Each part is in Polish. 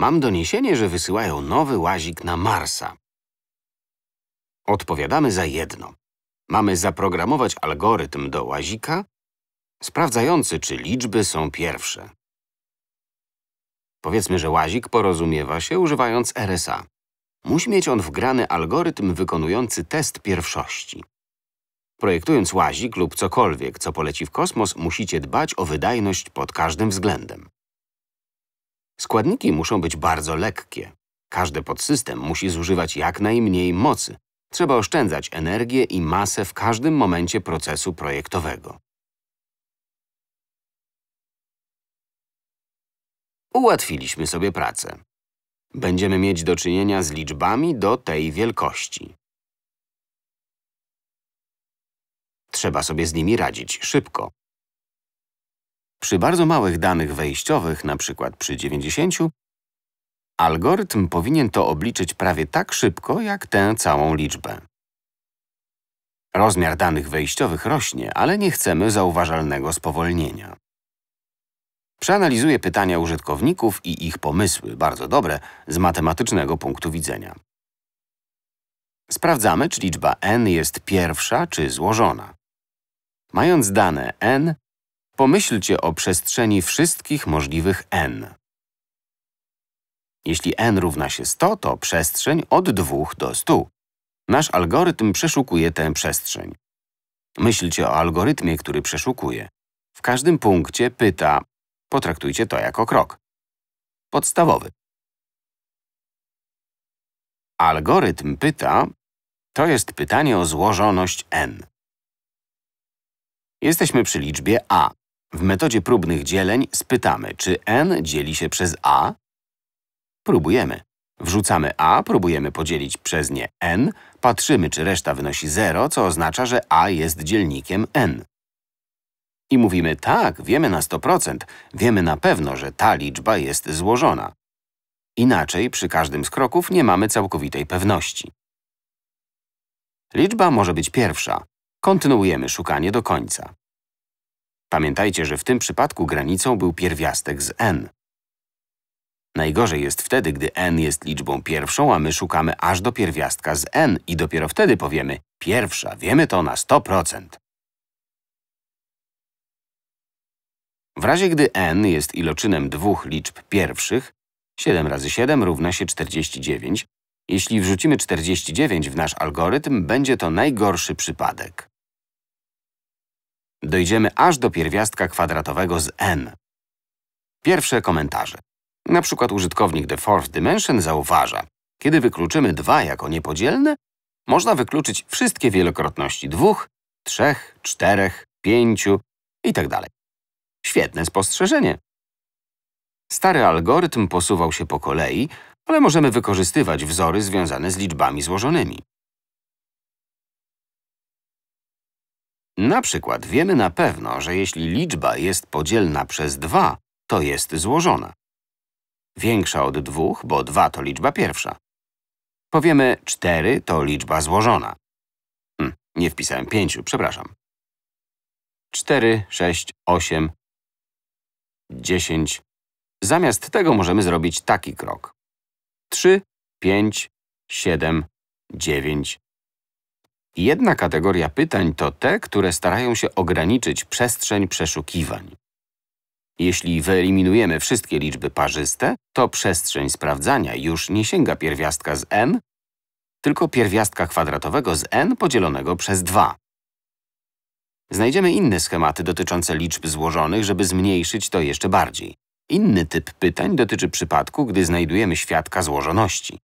Mam doniesienie, że wysyłają nowy łazik na Marsa. Odpowiadamy za jedno. Mamy zaprogramować algorytm do łazika, sprawdzający, czy liczby są pierwsze. Powiedzmy, że łazik porozumiewa się używając RSA. Musi mieć on wgrany algorytm wykonujący test pierwszości. Projektując łazik lub cokolwiek, co poleci w kosmos, musicie dbać o wydajność pod każdym względem. Składniki muszą być bardzo lekkie. Każdy podsystem musi zużywać jak najmniej mocy. Trzeba oszczędzać energię i masę w każdym momencie procesu projektowego. Ułatwiliśmy sobie pracę. Będziemy mieć do czynienia z liczbami do tej wielkości. Trzeba sobie z nimi radzić szybko. Przy bardzo małych danych wejściowych, np. przy 90, algorytm powinien to obliczyć prawie tak szybko, jak tę całą liczbę. Rozmiar danych wejściowych rośnie, ale nie chcemy zauważalnego spowolnienia. Przeanalizuję pytania użytkowników i ich pomysły, bardzo dobre, z matematycznego punktu widzenia. Sprawdzamy, czy liczba n jest pierwsza czy złożona. Mając dane n, Pomyślcie o przestrzeni wszystkich możliwych n. Jeśli n równa się 100, to przestrzeń od 2 do 100. Nasz algorytm przeszukuje tę przestrzeń. Myślcie o algorytmie, który przeszukuje. W każdym punkcie pyta… Potraktujcie to jako krok. Podstawowy. Algorytm pyta… To jest pytanie o złożoność n. Jesteśmy przy liczbie a. W metodzie próbnych dzieleń spytamy, czy n dzieli się przez a? Próbujemy. Wrzucamy a, próbujemy podzielić przez nie n, patrzymy, czy reszta wynosi 0, co oznacza, że a jest dzielnikiem n. I mówimy, tak, wiemy na 100%, wiemy na pewno, że ta liczba jest złożona. Inaczej przy każdym z kroków nie mamy całkowitej pewności. Liczba może być pierwsza. Kontynuujemy szukanie do końca. Pamiętajcie, że w tym przypadku granicą był pierwiastek z n. Najgorzej jest wtedy, gdy n jest liczbą pierwszą, a my szukamy aż do pierwiastka z n i dopiero wtedy powiemy pierwsza, wiemy to na 100%. W razie gdy n jest iloczynem dwóch liczb pierwszych, 7 razy 7 równa się 49. Jeśli wrzucimy 49 w nasz algorytm, będzie to najgorszy przypadek. Dojdziemy aż do pierwiastka kwadratowego z n. Pierwsze komentarze. Na przykład użytkownik The Fourth Dimension zauważa, kiedy wykluczymy 2 jako niepodzielne, można wykluczyć wszystkie wielokrotności 2, 3, 4, 5 itd. Świetne spostrzeżenie. Stary algorytm posuwał się po kolei, ale możemy wykorzystywać wzory związane z liczbami złożonymi. Na przykład wiemy na pewno, że jeśli liczba jest podzielna przez 2, to jest złożona. Większa od 2, bo 2 to liczba pierwsza. Powiemy 4 to liczba złożona. Hm, nie wpisałem 5, przepraszam. 4, 6, 8, 10. Zamiast tego możemy zrobić taki krok. 3, 5, 7, 9, Jedna kategoria pytań to te, które starają się ograniczyć przestrzeń przeszukiwań. Jeśli wyeliminujemy wszystkie liczby parzyste, to przestrzeń sprawdzania już nie sięga pierwiastka z n, tylko pierwiastka kwadratowego z n podzielonego przez 2. Znajdziemy inne schematy dotyczące liczb złożonych, żeby zmniejszyć to jeszcze bardziej. Inny typ pytań dotyczy przypadku, gdy znajdujemy świadka złożoności.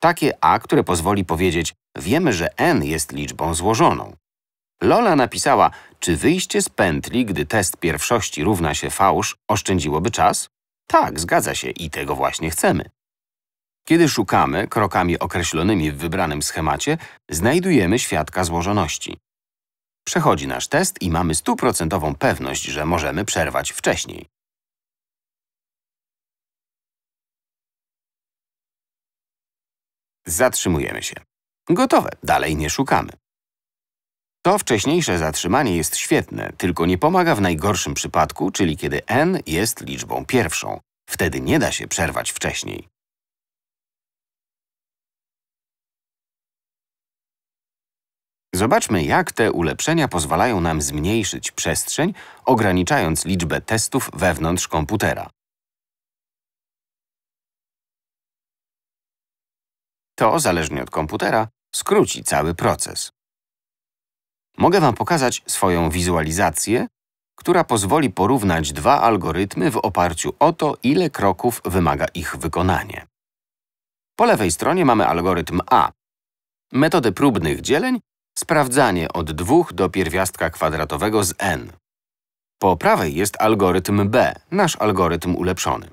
Takie A, które pozwoli powiedzieć, wiemy, że n jest liczbą złożoną. Lola napisała, czy wyjście z pętli, gdy test pierwszości równa się fałsz, oszczędziłoby czas? Tak, zgadza się i tego właśnie chcemy. Kiedy szukamy, krokami określonymi w wybranym schemacie, znajdujemy świadka złożoności. Przechodzi nasz test i mamy stuprocentową pewność, że możemy przerwać wcześniej. Zatrzymujemy się. Gotowe, dalej nie szukamy. To wcześniejsze zatrzymanie jest świetne, tylko nie pomaga w najgorszym przypadku, czyli kiedy n jest liczbą pierwszą. Wtedy nie da się przerwać wcześniej. Zobaczmy, jak te ulepszenia pozwalają nam zmniejszyć przestrzeń, ograniczając liczbę testów wewnątrz komputera. To, zależnie od komputera, skróci cały proces. Mogę Wam pokazać swoją wizualizację, która pozwoli porównać dwa algorytmy w oparciu o to, ile kroków wymaga ich wykonanie. Po lewej stronie mamy algorytm A. Metodę próbnych dzieleń sprawdzanie od 2 do pierwiastka kwadratowego z n. Po prawej jest algorytm B, nasz algorytm ulepszony.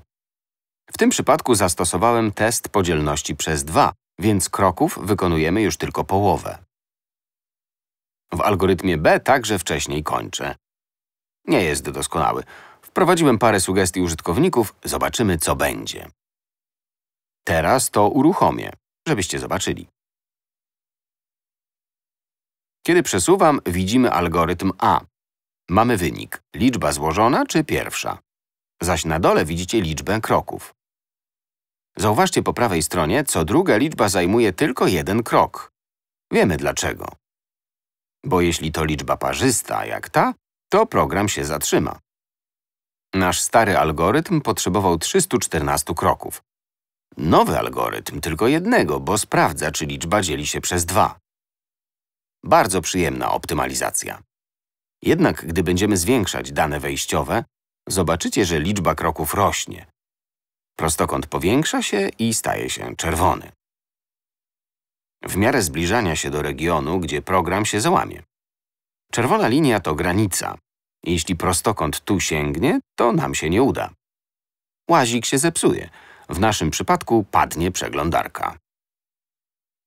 W tym przypadku zastosowałem test podzielności przez 2, więc kroków wykonujemy już tylko połowę. W algorytmie B także wcześniej kończę. Nie jest doskonały. Wprowadziłem parę sugestii użytkowników, zobaczymy co będzie. Teraz to uruchomię, żebyście zobaczyli. Kiedy przesuwam, widzimy algorytm A. Mamy wynik – liczba złożona czy pierwsza. Zaś na dole widzicie liczbę kroków. Zauważcie po prawej stronie, co druga liczba zajmuje tylko jeden krok. Wiemy dlaczego. Bo jeśli to liczba parzysta, jak ta, to program się zatrzyma. Nasz stary algorytm potrzebował 314 kroków. Nowy algorytm tylko jednego, bo sprawdza, czy liczba dzieli się przez dwa. Bardzo przyjemna optymalizacja. Jednak gdy będziemy zwiększać dane wejściowe, zobaczycie, że liczba kroków rośnie, Prostokąt powiększa się i staje się czerwony. W miarę zbliżania się do regionu, gdzie program się załamie. Czerwona linia to granica. Jeśli prostokąt tu sięgnie, to nam się nie uda. Łazik się zepsuje. W naszym przypadku padnie przeglądarka.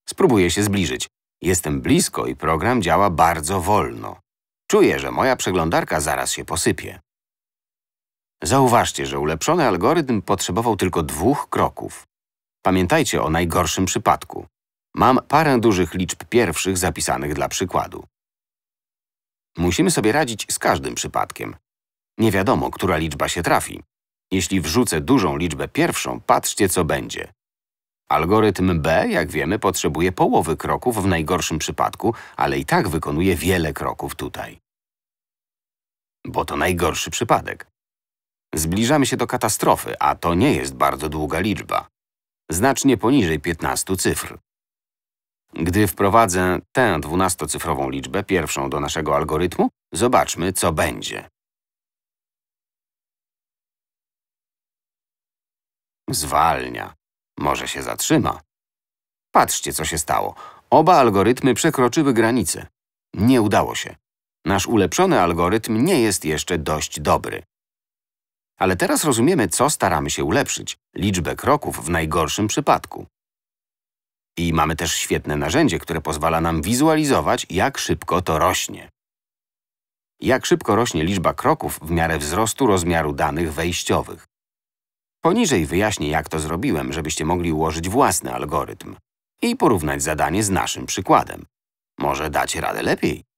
Spróbuję się zbliżyć. Jestem blisko i program działa bardzo wolno. Czuję, że moja przeglądarka zaraz się posypie. Zauważcie, że ulepszony algorytm potrzebował tylko dwóch kroków. Pamiętajcie o najgorszym przypadku. Mam parę dużych liczb pierwszych zapisanych dla przykładu. Musimy sobie radzić z każdym przypadkiem. Nie wiadomo, która liczba się trafi. Jeśli wrzucę dużą liczbę pierwszą, patrzcie, co będzie. Algorytm B, jak wiemy, potrzebuje połowy kroków w najgorszym przypadku, ale i tak wykonuje wiele kroków tutaj. Bo to najgorszy przypadek. Zbliżamy się do katastrofy, a to nie jest bardzo długa liczba. Znacznie poniżej 15 cyfr. Gdy wprowadzę tę dwunastocyfrową liczbę, pierwszą do naszego algorytmu, zobaczmy, co będzie. Zwalnia. Może się zatrzyma. Patrzcie, co się stało. Oba algorytmy przekroczyły granice. Nie udało się. Nasz ulepszony algorytm nie jest jeszcze dość dobry. Ale teraz rozumiemy, co staramy się ulepszyć – liczbę kroków w najgorszym przypadku. I mamy też świetne narzędzie, które pozwala nam wizualizować, jak szybko to rośnie. Jak szybko rośnie liczba kroków w miarę wzrostu rozmiaru danych wejściowych. Poniżej wyjaśnię, jak to zrobiłem, żebyście mogli ułożyć własny algorytm i porównać zadanie z naszym przykładem. Może dać radę lepiej?